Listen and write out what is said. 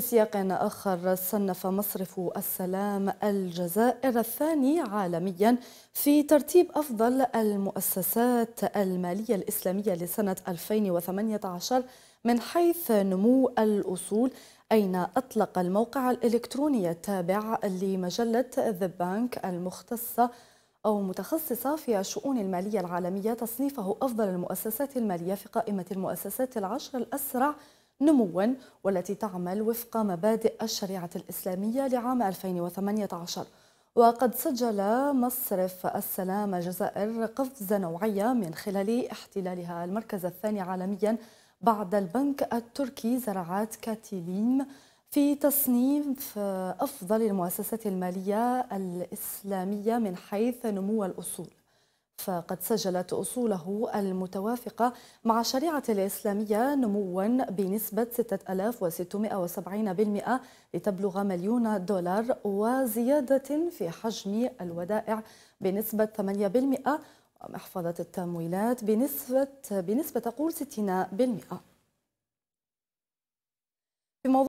في سياق آخر صنف مصرف السلام الجزائر الثاني عالميا في ترتيب أفضل المؤسسات المالية الإسلامية لسنة 2018 من حيث نمو الأصول أين أطلق الموقع الإلكتروني التابع لمجلة ذا بانك المختصة أو متخصصة في الشؤون المالية العالمية تصنيفه أفضل المؤسسات المالية في قائمة المؤسسات العشر الأسرع نموا والتي تعمل وفق مبادئ الشريعة الإسلامية لعام 2018 وقد سجل مصرف السلام جزائر قفزة نوعية من خلال احتلالها المركز الثاني عالميا بعد البنك التركي زراعات كاتيليم في تصنيف أفضل المؤسسات المالية الإسلامية من حيث نمو الأصول فقد سجلت أصوله المتوافقة مع الشريعة الإسلامية نموا بنسبة 6670% لتبلغ مليون دولار وزيادة في حجم الودائع بنسبة 8% ومحفظة التمويلات بنسبة بنسبة تقول 60%. في موضوع